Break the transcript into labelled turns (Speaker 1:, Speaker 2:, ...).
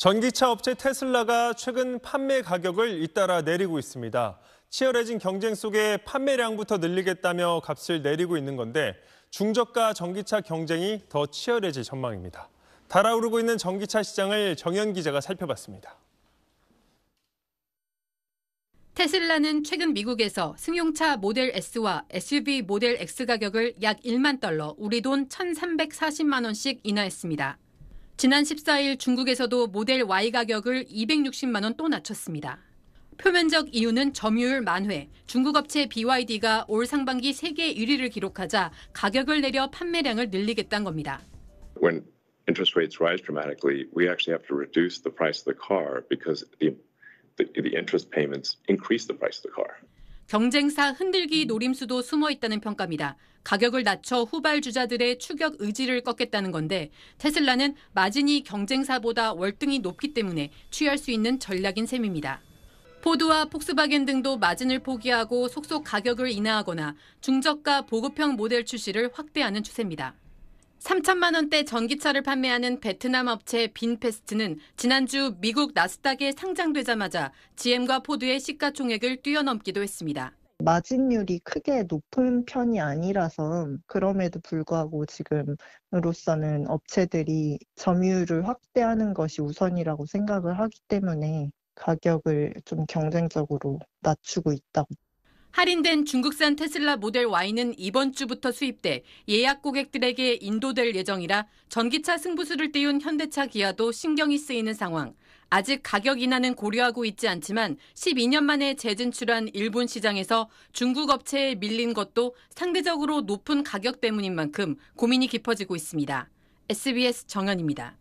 Speaker 1: 전기차 업체 테슬라가 최근 판매 가격을 잇따라 내리고 있습니다. 치열해진 경쟁 속에 판매량부터 늘리겠다며 값을 내리고 있는 건데 중저가 전기차 경쟁이 더 치열해질 전망입니다. 달아오르고 있는 전기차 시장을 정현 기자가 살펴봤습니다.
Speaker 2: 테슬라는 최근 미국에서 승용차 모델 S와 SUV 모델 X 가격을 약 1만 달러, 우리 돈 1,340만 원씩 인하했습니다. 지난 14일 중국에서도 모델 Y 가격을 260만 원 또 낮췄습니다. 표면적 이유는 점유율 만회, 중국 업체 BYD가 올 상반기 세계 1위를 기록하자 가격을 내려 판매량을 늘리겠다는 겁니다.
Speaker 3: When interest rates rise dramatically, we actually have to reduce the price of the car because the the, the interest payments increase the price of the car.
Speaker 2: 경쟁사 흔들기 노림수도 숨어 있다는 평가입니다. 가격을 낮춰 후발 주자들의 추격 의지를 꺾겠다는 건데 테슬라는 마진이 경쟁사보다 월등히 높기 때문에 취할 수 있는 전략인 셈입니다. 포드와 폭스바겐 등도 마진을 포기하고 속속 가격을 인하하거나 중저가 보급형 모델 출시를 확대하는 추세입니다. 3천만 원대 전기차를 판매하는 베트남 업체 빈페스트는 지난주 미국 나스닥에 상장되자마자 GM과 포드의 시가총액을 뛰어넘기도 했습니다.
Speaker 3: 마진율이 크게 높은 편이 아니라서 그럼에도 불구하고 지금으로서는 업체들이 점유율을 확대하는 것이 우선이라고 생각을 하기 때문에 가격을 좀 경쟁적으로 낮추고 있다고
Speaker 2: 할인된 중국산 테슬라 모델 Y는 이번 주부터 수입돼 예약 고객들에게 인도될 예정이라 전기차 승부수를 띄운 현대차 기아도 신경이 쓰이는 상황. 아직 가격 인하는 고려하고 있지 않지만 12년 만에 재진출한 일본 시장에서 중국 업체에 밀린 것도 상대적으로 높은 가격 때문인 만큼 고민이 깊어지고 있습니다. SBS 정현입니다.